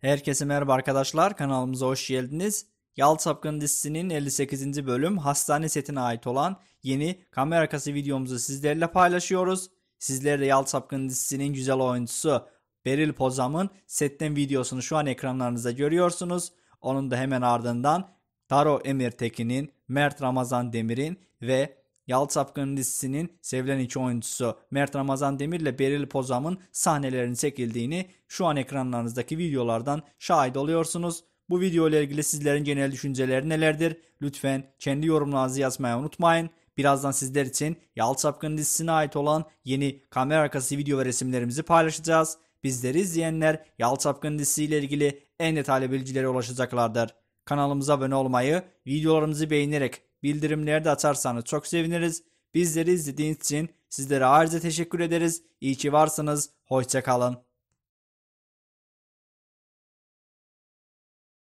Herkese merhaba arkadaşlar kanalımıza hoş geldiniz. Yal Sapkın dizisinin 58. bölüm hastane setine ait olan yeni kamera arkası videomuzu sizlerle paylaşıyoruz. Sizler de Yal Sapkın dizisinin güzel oyuncusu Beril Pozam'ın setten videosunu şu an ekranlarınızda görüyorsunuz. Onun da hemen ardından Taro Emirtekin'in, Mert Ramazan Demir'in ve Yalı Sapkın dizisinin sevilen iki oyuncusu Mert Ramazan Demir ile Beril Pozam'ın sahnelerinin çekildiğini şu an ekranlarınızdaki videolardan şahit oluyorsunuz. Bu video ile ilgili sizlerin genel düşünceleri nelerdir? Lütfen kendi yorumlarınızı yazmayı unutmayın. Birazdan sizler için Yalı Sapkın dizisine ait olan yeni kamera arkası video ve resimlerimizi paylaşacağız. Bizleri izleyenler Yalı Sapkın dizisi ile ilgili en detaylı bilgilere ulaşacaklardır. Kanalımıza abone olmayı, videolarımızı beğenerek bildirimlerde atarsanız çok seviniriz. Bizleri izlediğiniz için sizlere ayrıca teşekkür ederiz. İyi ki varsınız. Hoşçakalın.